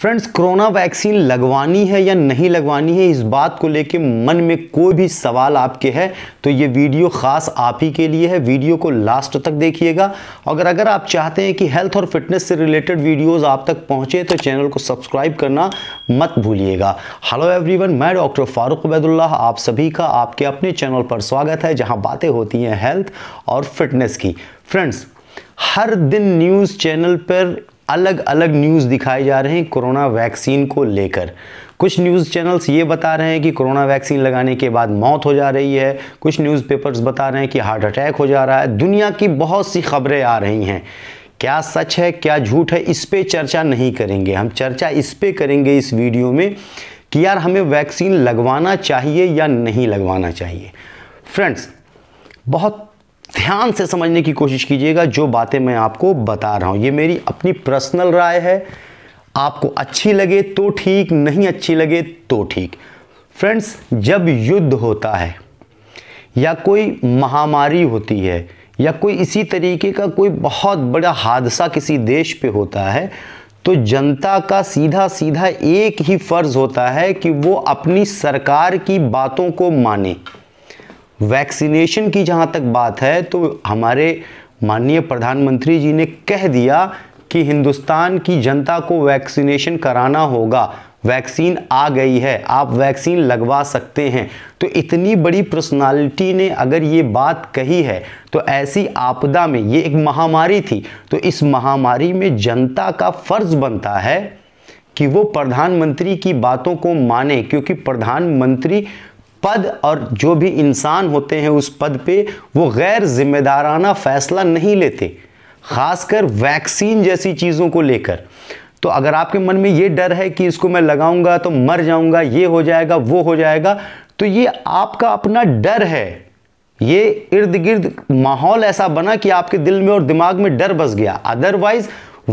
friends corona vaccine लगवानी है या नहीं लगवानी है इस बात को लेके मन में कोई भी सवाल आपके है तो ये वीडियो ख़ास आप ही के लिए है वीडियो को लास्ट तक देखिएगा अगर अगर आप चाहते हैं कि हेल्थ और फिटनेस से रिलेटेड वीडियोस आप तक पहुंचे तो चैनल को सब्सक्राइब करना मत भूलिएगा हेलो एवरीवन मैं डॉक्टर फारूक उबैदुल्ला आप सभी का आपके अपने चैनल पर स्वागत है जहाँ बातें होती हैं हेल्थ और फिटनेस की फ्रेंड्स हर दिन न्यूज़ चैनल पर अलग अलग न्यूज़ दिखाए जा रहे हैं कोरोना वैक्सीन को लेकर कुछ न्यूज़ चैनल्स ये बता रहे हैं कि कोरोना वैक्सीन लगाने के बाद मौत हो जा रही है कुछ न्यूज़पेपर्स बता रहे हैं कि हार्ट अटैक हो जा रहा है दुनिया की बहुत सी खबरें आ रही हैं क्या सच है क्या झूठ है इस पर चर्चा नहीं करेंगे हम चर्चा इस पर करेंगे इस वीडियो में कि यार हमें वैक्सीन लगवाना चाहिए या नहीं लगवाना चाहिए फ्रेंड्स बहुत ध्यान से समझने की कोशिश कीजिएगा जो बातें मैं आपको बता रहा हूँ ये मेरी अपनी पर्सनल राय है आपको अच्छी लगे तो ठीक नहीं अच्छी लगे तो ठीक फ्रेंड्स जब युद्ध होता है या कोई महामारी होती है या कोई इसी तरीके का कोई बहुत बड़ा हादसा किसी देश पे होता है तो जनता का सीधा सीधा एक ही फ़र्ज़ होता है कि वो अपनी सरकार की बातों को माने वैक्सीनेशन की जहाँ तक बात है तो हमारे माननीय प्रधानमंत्री जी ने कह दिया कि हिंदुस्तान की जनता को वैक्सीनेशन कराना होगा वैक्सीन आ गई है आप वैक्सीन लगवा सकते हैं तो इतनी बड़ी पर्सनालिटी ने अगर ये बात कही है तो ऐसी आपदा में ये एक महामारी थी तो इस महामारी में जनता का फर्ज बनता है कि वो प्रधानमंत्री की बातों को माने क्योंकि प्रधानमंत्री पद और जो भी इंसान होते हैं उस पद पे वो गैर जिम्मेदाराना फैसला नहीं लेते खासकर वैक्सीन जैसी चीज़ों को लेकर तो अगर आपके मन में ये डर है कि इसको मैं लगाऊंगा तो मर जाऊंगा ये हो जाएगा वो हो जाएगा तो ये आपका अपना डर है ये इर्द गिर्द माहौल ऐसा बना कि आपके दिल में और दिमाग में डर बस गया अदरवाइज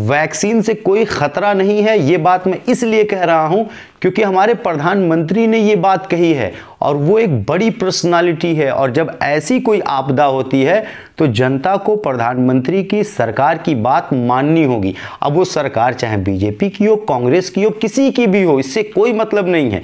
वैक्सीन से कोई खतरा नहीं है ये बात मैं इसलिए कह रहा हूं क्योंकि हमारे प्रधानमंत्री ने ये बात कही है और वो एक बड़ी पर्सनालिटी है और जब ऐसी कोई आपदा होती है तो जनता को प्रधानमंत्री की सरकार की बात माननी होगी अब वो सरकार चाहे बीजेपी की हो कांग्रेस की हो किसी की भी हो इससे कोई मतलब नहीं है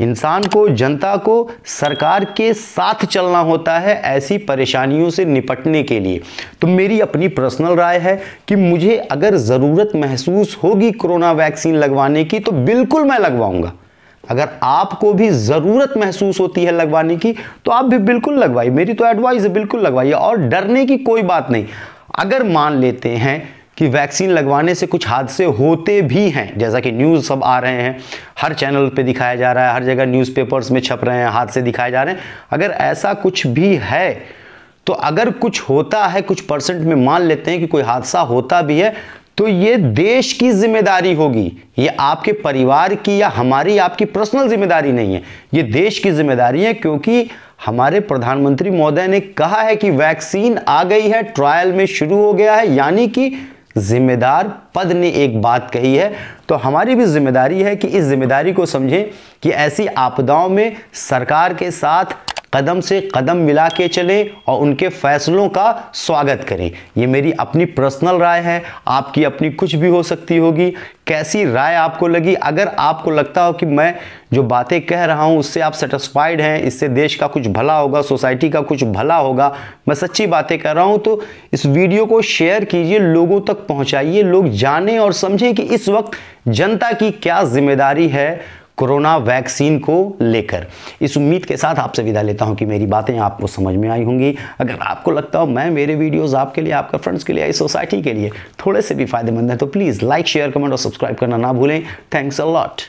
इंसान को जनता को सरकार के साथ चलना होता है ऐसी परेशानियों से निपटने के लिए तो मेरी अपनी पर्सनल राय है कि मुझे अगर ज़रूरत महसूस होगी कोरोना वैक्सीन लगवाने की तो बिल्कुल मैं लगवाऊंगा अगर आपको भी ज़रूरत महसूस होती है लगवाने की तो आप भी बिल्कुल लगवाइए मेरी तो एडवाइस है बिल्कुल लगवाइए और डरने की कोई बात नहीं अगर मान लेते हैं कि वैक्सीन लगवाने से कुछ हादसे होते भी हैं जैसा कि न्यूज़ सब आ रहे हैं हर चैनल पे दिखाया जा रहा है हर जगह न्यूज़पेपर्स में छप रहे हैं हादसे दिखाए जा रहे हैं अगर ऐसा कुछ भी है तो अगर कुछ होता है कुछ परसेंट में मान लेते हैं कि कोई हादसा होता भी है तो ये देश की जिम्मेदारी होगी ये आपके परिवार की या हमारी आपकी पर्सनल जिम्मेदारी नहीं है ये देश की जिम्मेदारी है क्योंकि हमारे प्रधानमंत्री महोदय ने कहा है कि वैक्सीन आ गई है ट्रायल में शुरू हो गया है यानी कि जिम्मेदार पद ने एक बात कही है तो हमारी भी जिम्मेदारी है कि इस जिम्मेदारी को समझें कि ऐसी आपदाओं में सरकार के साथ कदम से कदम मिला के चलें और उनके फैसलों का स्वागत करें ये मेरी अपनी पर्सनल राय है आपकी अपनी कुछ भी हो सकती होगी कैसी राय आपको लगी अगर आपको लगता हो कि मैं जो बातें कह रहा हूँ उससे आप सेटिस्फाइड हैं इससे देश का कुछ भला होगा सोसाइटी का कुछ भला होगा मैं सच्ची बातें कर रहा हूँ तो इस वीडियो को शेयर कीजिए लोगों तक पहुँचाइए लोग जानें और समझें कि इस वक्त जनता की क्या जिम्मेदारी है कोरोना वैक्सीन को लेकर इस उम्मीद के साथ आपसे विदा लेता हूं कि मेरी बातें आपको समझ में आई होंगी अगर आपको लगता हो मैं मेरे वीडियोस आपके लिए आपके फ्रेंड्स के लिए आई सोसाइटी के लिए थोड़े से भी फायदेमंद है तो प्लीज़ लाइक शेयर कमेंट और सब्सक्राइब करना ना भूलें थैंक्स अ लॉट